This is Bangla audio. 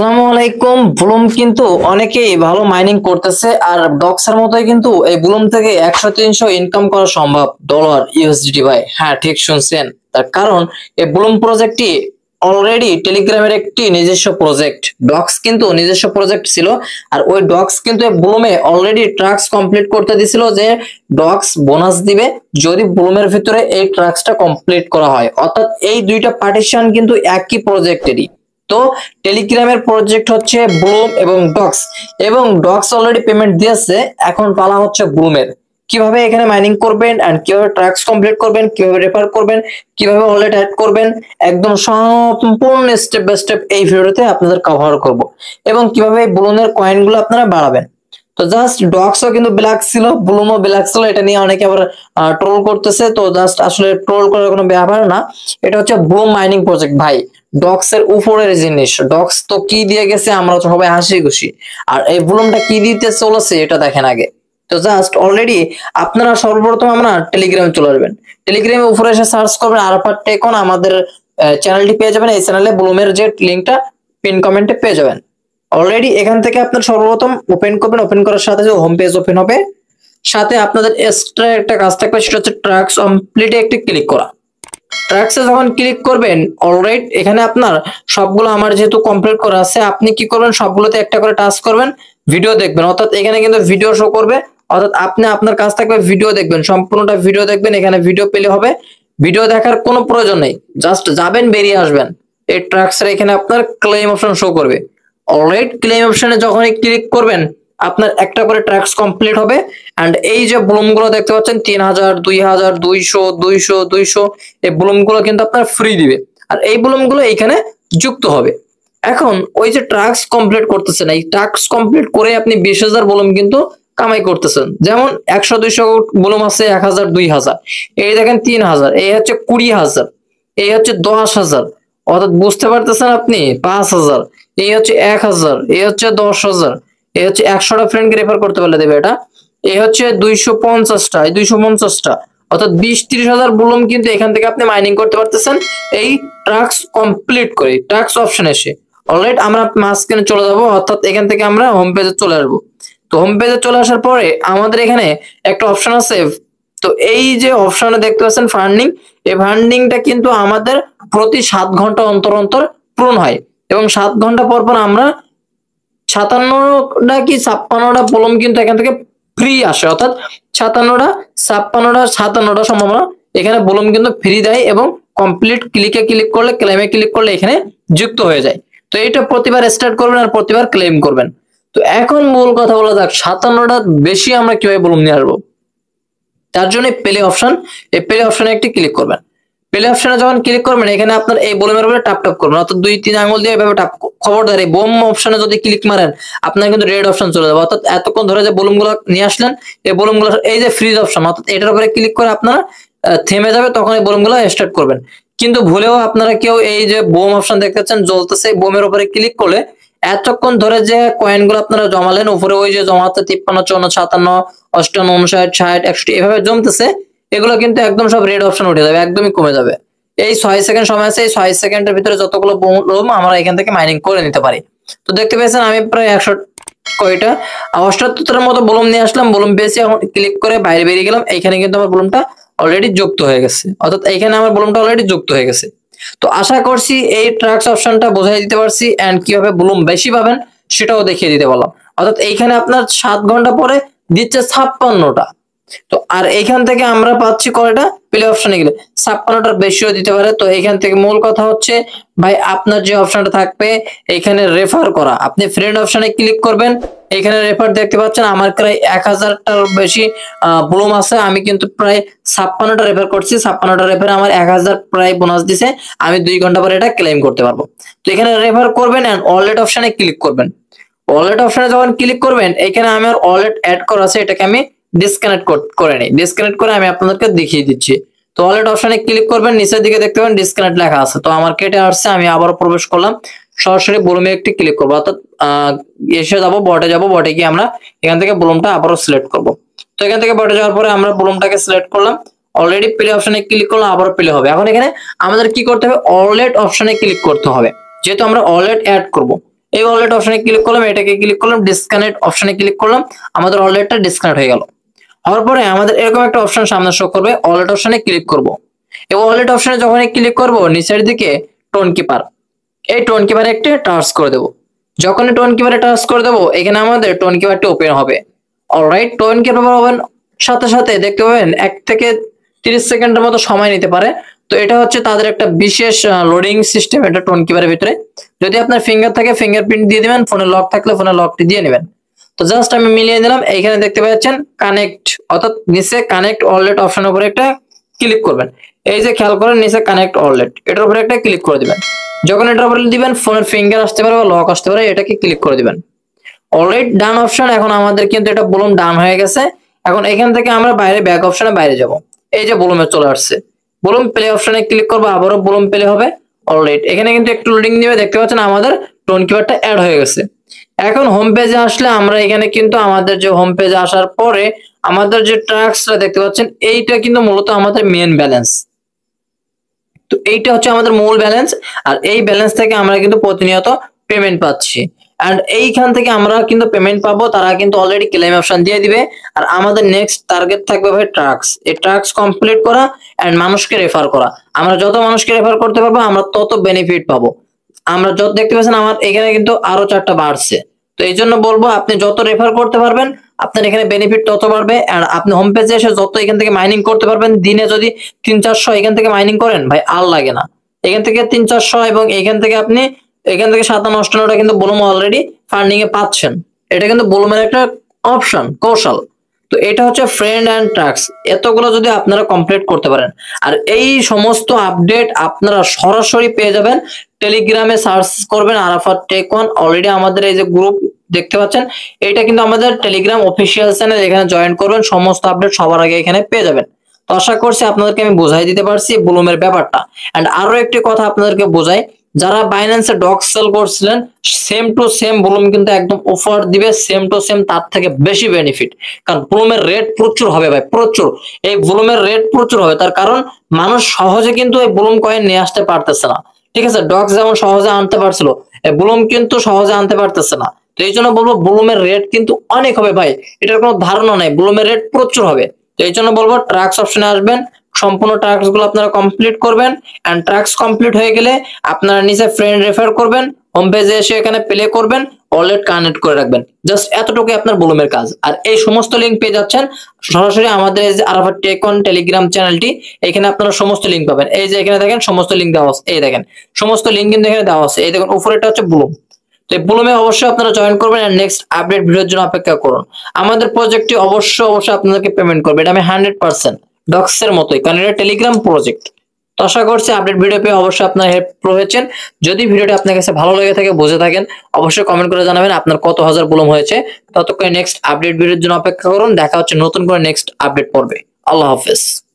আসসালামু আলাইকুম ব্লুম কিন্তু অনেকেই ভালো মাইনিং করতেছে আর ডক্সের মতোই কিন্তু এই ব্লুম থেকে একশো তিনশো ইনকাম করা সম্ভব ডলার ইউএসডিটি ভাই হ্যাঁ ঠিক শুনছেন তার কারণ এই ব্লুম প্রজেক্টটি অলরেডি টেলিগ্রামের একটি নিজস্ব প্রজেক্ট ডক্স কিন্তু নিজস্ব প্রজেক্ট ছিল আর ওই ডক্স কিন্তু ব্লুমে অলরেডি ট্রাক্স কমপ্লিট করতে দিছিল যে ডক্স বোনাস দিবে যদি ব্লুমের ভিতরে এই ট্রাক্সটা কমপ্লিট করা হয় অর্থাৎ এই দুইটা পার্টিশন কিন্তু একই প্রজেক্টেরই তো টেলিগ্রামের প্রজেক্ট হচ্ছে ব্লুম এবং ডক্স এবং ডক্স অলরেডি পেমেন্ট দিয়েছে এখন পালা হচ্ছে ব্লুমের কিভাবে এখানে মাইনিং করবেন অ্যান্ড কিভাবে ট্রাক্স কমপ্লিট করবেন কিভাবে রেফার করবেন কিভাবে ওয়ালেট অ্যাড করবেন একদম সম্পূর্ণ স্টেপ বাই স্টেপ এই ভিডিওতে আপনাদের কভার করব এবং কিভাবে এই ব্লুমের কয়েনগুলো আপনারা বাড়াবেন তো জাস্ট ডগসও কিন্তু ব্ল্যাক ছিল ব্লুমও ব্ল্যাক ছিল এটা নিয়ে অনেকে আবার ট্রোল করতেছে তো জাস্ট আসলে ট্রোল করার কোনো ব্যাপার না এটা হচ্ছে ব্লুম মাইনিং প্রজেক্ট ভাই ডক্স এর উপরের জিনিস ডক্স তো কি দিয়ে গেছে আমরা সবাই হাসি খুশি আর এই ব্লুমটা কি দিতে চলেছে এটা দেখেন আগে তো জাস্ট অলরেডি আপনারা সর্বপ্রথম আমরা টেলিগ্রামে চলে আসবেন টেলিগ্রামে উপরে এসে সার্চ করবেন আরপার টেকন আমাদের চ্যানেলটি পেয়ে যাবেন এই চ্যানেলে ব্লুমের যে লিঙ্কটা পিন কমেন্টে পেয়ে যাবেন অলরেডি এখান থেকে আপনার সর্বপ্রথম ওপেন করবেন ওপেন করার সাথে যে হোম পেজ ওপেন হবে সাথে আপনাদের এক্সট্রা একটা কাজ থাকবে সেটা হচ্ছে ট্রাক্স কমপ্লিটে একটি ক্লিক করা ট্রাক্সে যখন ক্লিক করবেন অলরাইট এখানে আপনার সবগুলো আমার যেহেতু কমপ্লিট করা আছে আপনি কি করবেন সবগুলোতে একটা করে টাস্ক করবেন ভিডিও দেখবেন অর্থাৎ এখানে কিন্তু ভিডিও শো করবে অর্থাৎ আপনি আপনার কাজ থাকবে ভিডিও দেখবেন সম্পূর্ণটা ভিডিও দেখবেন এখানে ভিডিও পেলে হবে ভিডিও দেখার কোনো প্রয়োজন নেই জাস্ট যাবেন বেরিয়ে আসবেন এই ট্রাক্সের এখানে আপনার ক্লেম অপশন শো করবে অলরেড ক্লেম অপশনে যখনই ক্লিক করবেন আপনার একটা করে ট্র্যাক্স কমপ্লিট হবে অ্যান্ড এই যে ব্লুমগুলো দেখতে পাচ্ছেন তিন হাজার দুই হাজার দুইশো দুইশো দুইশো এই ব্লুমগুলো কিন্তু আপনার ফ্রি দিবে আর এই ব্লুমগুলো এইখানে যুক্ত হবে এখন ওই যে ট্রাক্স কমপ্লিট করতেছেন এই ট্রাক্স কমপ্লিট করে আপনি বিশ হাজার বলুম কিন্তু কামাই করতেছেন যেমন একশো দুইশো বলুম আছে এক হাজার দুই হাজার এই দেখেন তিন হাজার এই হচ্ছে কুড়ি হাজার এই হচ্ছে দশ হাজার অর্থাৎ বুঝতে পারতেছেন আপনি পাঁচ হাজার এই হচ্ছে এক হাজার এই হচ্ছে দশ হাজার এই হচ্ছে একশোটা ফ্রেন্ডকে রেফার করতে পারলে দেবে এটা এই হচ্ছে দুইশো পঞ্চাশটা এই দুইশো পঞ্চাশটা অর্থাৎ বিশ ত্রিশ হাজার বুলুম কিন্তু এখান থেকে আপনি মাইনিং করতে পারতেছেন এই ট্রাক্স কমপ্লিট করে ট্রাক্স অপশন এসে অলরেডি আমরা মাঝখানে চলে যাবো অর্থাৎ এখান থেকে আমরা হোম পেজে চলে আসবো তো হোম পেজে চলে আসার পরে আমাদের এখানে একটা অপশন আছে তো এই যে অপশনে দেখতে পাচ্ছেন ফান্ডিং এই ফান্ডিংটা কিন্তু আমাদের প্রতি সাত ঘন্টা অন্তর অন্তর পূরণ হয় এবং সাত ঘন্টা পর পর আমরা সাতান্নটা কি ছাপ্পান্নটা পলম কিন্তু এখান থেকে ফ্রি আসে অর্থাৎ সাতান্নটা ছাপ্পান্নটা সাতান্নটা সম্ভাবনা এখানে বলুম কিন্তু ফ্রি দেয় এবং কমপ্লিট ক্লিকে ক্লিক করলে ক্লেমে ক্লিক করলে এখানে যুক্ত হয়ে যায় তো এটা প্রতিবার স্টার্ট করবেন আর প্রতিবার ক্লেম করবেন তো এখন মূল কথা বলা যাক সাতান্নটা বেশি আমরা কিভাবে বলুন নিয়ে আসবো তার জন্য পেলে অপশন এই পেলে অপশনে একটি ক্লিক করবেন প্লে অপশনে যখন ক্লিক করবেন এখানে আপনার এই বোমের উপরে টাপ টাপ করবেন অর্থাৎ দুই তিন আঙুল দিয়ে এভাবে টাপ খবরদার এই বোম অপশনে যদি ক্লিক মারেন আপনার কিন্তু রেড অপশন চলে যাবে অর্থাৎ এতক্ষণ ধরে যে গুলো নিয়ে আসলেন এই গুলো এই যে ফ্রিজ অপশন অর্থাৎ এটার উপরে ক্লিক করে আপনারা থেমে যাবে তখন এই গুলো স্টার্ট করবেন কিন্তু ভুলেও আপনারা কেউ এই যে বোম অপশন দেখতে পাচ্ছেন জ্বলতেছে বোমের উপরে ক্লিক করলে এতক্ষণ ধরে যে কয়েনগুলো আপনারা জমালেন উপরে ওই যে জমাতে তিপ্পান্ন চৌন্ন সাতান্ন অষ্টান্ন উনষাট ষাট একশো এভাবে জমতেছে এগুলো কিন্তু একদম সব রেড অপশন উঠে যাবে একদমই কমে যাবে এই ছয় সেকেন্ড সময় আছে এই ছয় সেকেন্ডের ভিতরে যতগুলো বোম আমরা এখান থেকে মাইনিং করে নিতে পারি তো দেখতে পেয়েছেন আমি প্রায় একশো কয়টা অষ্টাত্তরের মতো বলুম নিয়ে আসলাম বলুম পেয়েছি এখন ক্লিক করে বাইরে বেরিয়ে গেলাম এখানে কিন্তু আমার বলুমটা অলরেডি যুক্ত হয়ে গেছে অর্থাৎ এখানে আমার বলুমটা অলরেডি যুক্ত হয়ে গেছে তো আশা করছি এই ট্রাক্স অপশনটা বোঝাই দিতে পারছি অ্যান্ড কিভাবে বলুম বেশি পাবেন সেটাও দেখিয়ে দিতে পারলাম অর্থাৎ এইখানে আপনার সাত ঘন্টা পরে দিচ্ছে ছাপ্পান্নটা তো আর এখান থেকে আমরা পাচ্ছি কয়টা প্লে অপশনে গেলে ছাপ্পান্নটার বেশিও দিতে পারে তো এখান থেকে মূল কথা হচ্ছে ভাই আপনার যে অপশনটা থাকবে এখানে রেফার করা আপনি ফ্রেন্ড অপশনে ক্লিক করবেন এখানে রেফার দেখতে পাচ্ছেন আমার প্রায় এক হাজারটার বেশি ব্লুম আছে আমি কিন্তু প্রায় ছাপ্পান্নটা রেফার করছি ছাপ্পান্নটা রেফার আমার এক হাজার প্রায় বোনাস দিছে আমি দুই ঘন্টা পরে এটা ক্লেম করতে পারবো তো এখানে রেফার করবেন অ্যান্ড অলরেড অপশনে ক্লিক করবেন ওয়ালেট অপশনে যখন ক্লিক করবেন এখানে আমার ওয়ালেট অ্যাড করা আছে এটাকে আমি ডিসকানেক্ট করে নিই ডিসকানেক্ট করে আমি আপনাদেরকে দেখিয়ে দিচ্ছি তো ওয়ালেট অপশনে ক্লিক করবেন নিচের দিকে দেখতে পাবেন ডিসকানেক্ট লেখা আছে তো আমার কেটে আসছে আমি আবারও প্রবেশ করলাম সরাসরি বলুমে একটি ক্লিক করবো অর্থাৎ এসে যাবো বটে যাবো বটে গিয়ে আমরা এখান থেকে বলুমটা আবারও সিলেক্ট করব তো এখান থেকে বটে যাওয়ার পরে আমরা বলুমটাকে সিলেক্ট করলাম অলরেডি প্লে অপশনে ক্লিক করলাম আবারও প্লে হবে এখন এখানে আমাদের কি করতে হবে অলরেড অপশনে ক্লিক করতে হবে যেহেতু আমরা অলরেড অ্যাড করব এই অলরেড অপশনে ক্লিক করলাম এটাকে ক্লিক করলাম ডিসকানেক্ট অপশনে ক্লিক করলাম আমাদের অলরেডটা ডিসকানেক্ট হয়ে গেল হওয়ার পরে আমাদের এরকম একটা অপশন সামনে শো করবে ওয়ালেট অপশনে ক্লিক করব এই ওয়ালেট অপশনে যখন ক্লিক করব নিচের দিকে টোন কিপার এই টোন কিপারে একটি টাচ করে দেব যখন টোন কিপারে টাচ করে দেব এখানে আমাদের টোন কিপারটি ওপেন হবে অলরাইট টোন কিপার ওপেন সাথে সাথে দেখতে পাবেন এক থেকে তিরিশ সেকেন্ডের মতো সময় নিতে পারে তো এটা হচ্ছে তাদের একটা বিশেষ লোডিং সিস্টেম এটা টোন কিপারের ভিতরে যদি আপনার ফিঙ্গার থাকে ফিঙ্গারপ্রিন্ট দিয়ে দিবেন ফোনে লক থাকলে ফোনে লকটি দিয়ে নেবেন তো জাস্ট আমি মিলিয়ে দিলাম এইখানে দেখতে পাচ্ছেন কানেক্ট অর্থাৎ নিচে কানেক্ট অলরেট অপশন উপরে একটা ক্লিক করবেন এই যে খেয়াল করেন নিচে কানেক্ট অললেট এটার উপরে একটা ক্লিক করে দিবেন যখন এটার উপরে দিবেন ফোনের ফিঙ্গার আসতে পারে বা লক আসতে পারে এটাকে ক্লিক করে দিবেন অলরেড ডান অপশন এখন আমাদের কিন্তু এটা বলুন ডান হয়ে গেছে এখন এখান থেকে আমরা বাইরে ব্যাক অপশনে বাইরে যাব এই যে বলুমে চলে আসছে বলুম প্লে অপশনে ক্লিক করবো আবারও বলুম প্লে হবে অলরেড এখানে কিন্তু একটু লোডিং দিবে দেখতে পাচ্ছেন আমাদের টোন কিপারটা অ্যাড হয়ে গেছে এখন হোম পেজে আসলে আমরা এখানে কিন্তু আমাদের যে হোম পেজে আসার পরে আমাদের যে ট্রাক্সটা দেখতে পাচ্ছেন এইটা কিন্তু মূলত আমাদের মেন ব্যালেন্স তো এইটা হচ্ছে আমাদের মূল ব্যালেন্স আর এই ব্যালেন্স থেকে আমরা কিন্তু প্রতিনিয়ত পেমেন্ট পাচ্ছি অ্যান্ড এইখান থেকে আমরা কিন্তু পেমেন্ট পাবো তারা কিন্তু অলরেডি ক্লেম অপশন দিয়ে দিবে আর আমাদের নেক্সট টার্গেট থাকবে ভাই ট্রাক্স এই ট্রাক্স কমপ্লিট করা অ্যান্ড মানুষকে রেফার করা আমরা যত মানুষকে রেফার করতে পারবো আমরা তত বেনিফিট পাবো আমরা যত দেখতে পাচ্ছেন আমার এখানে কিন্তু আরো চারটা বাড়ছে তো এই জন্য বলবো আপনি যত রেফার করতে পারবেন আপনার এখানে বেনিফিট তত বাড়বে আর আপনি হোম পেজে এসে যত এখান থেকে মাইনিং করতে পারবেন দিনে যদি তিন চারশো এখান থেকে মাইনিং করেন ভাই আর লাগে না এখান থেকে তিন চারশো এবং এখান থেকে আপনি এখান থেকে সাতান্ন অষ্টানোটা কিন্তু বলুম অলরেডি ফান্ডিং এ পাচ্ছেন এটা কিন্তু বলুমের একটা অপশন কৌশল তো এটা হচ্ছে ফ্রেন্ড অ্যান্ড ট্রাক্স এতগুলো যদি আপনারা কমপ্লিট করতে পারেন আর এই সমস্ত আপডেট আপনারা সরাসরি পেয়ে যাবেন টেলিগ্রামে সার্চ করবেন আরাফাত টেক ওয়ান অলরেডি আমাদের এই যে গ্রুপ দেখতে পাচ্ছেন এটা কিন্তু আমাদের টেলিগ্রাম অফিসিয়াল চ্যানেল এখানে জয়েন করবেন সমস্ত আপডেট সবার আগে এখানে পেয়ে যাবেন তো আশা করছি আপনাদেরকে আমি বোঝাই দিতে পারছি ব্লুমের ব্যাপারটা অ্যান্ড আরো একটি কথা আপনাদেরকে বোঝাই যারা বাইন্যান্সে ডক সেল করছিলেন সেম টু সেম ব্লুম কিন্তু একদম অফার দিবে সেম টু সেম তার থেকে বেশি বেনিফিট কারণ ব্লুমের রেট প্রচুর হবে ভাই প্রচুর এই ব্লুমের রেট প্রচুর হবে তার কারণ মানুষ সহজে কিন্তু এই ব্লুম কয়েন নিয়ে আসতে পারতেছে না ঠিক আছে ডক্স যেমন সহজে আনতে পারছিল ব্লুম কিন্তু সহজে আনতে পারতেছে না তো এই জন্য বলবো ব্লুমের রেট কিন্তু অনেক হবে ভাই এটার কোনো ধারণা নাই ব্লুমের রেট প্রচুর হবে তো এই জন্য বলবো ট্রাক্স অপশনে আসবেন সম্পূর্ণ গুলো আপনারা কমপ্লিট করবেন অ্যান্ড টাস্ক কমপ্লিট হয়ে গেলে আপনারা নিচে ফ্রেন্ড রেফার করবেন হোম পেজে এসে এখানে প্লে করবেন ওয়ালেট কানেক্ট করে রাখবেন জাস্ট এতটুকুই আপনার ব্লুমের কাজ আর এই সমস্ত লিঙ্ক পেয়ে যাচ্ছেন সরাসরি আমাদের এই যে আরাফার টেকন টেলিগ্রাম চ্যানেলটি এখানে আপনারা সমস্ত লিঙ্ক পাবেন এই যে এখানে দেখেন সমস্ত লিঙ্ক দেওয়া আছে এই দেখেন সমস্ত লিঙ্ক কিন্তু এখানে দেওয়া আছে এই দেখেন এটা হচ্ছে ব্লুম তো এই ব্লুমে অবশ্যই আপনারা জয়েন করবেন নেক্সট আপডেট ভিডিওর জন্য অপেক্ষা করুন আমাদের প্রজেক্টটি অবশ্যই অবশ্যই আপনাদেরকে পেমেন্ট করবে এটা আমি হান্ড্রেড পার্সেন্ট ডক্সের মতোই কারণ এটা টেলিগ্রাম প্রজেক্ট তো আশা করছি আপডেট ভিডিও পেয়ে অবশ্যই আপনার হেল্প হয়েছেন যদি ভিডিওটি আপনার কাছে ভালো লেগে থাকে বুঝে থাকেন অবশ্যই কমেন্ট করে জানাবেন আপনার কত হাজার বুলম হয়েছে ততক্ষণে নেক্সট আপডেট ভিডিওর জন্য অপেক্ষা করুন দেখা হচ্ছে নতুন করে নেক্সট আপডেট পড়বে আল্লাহ হাফেজ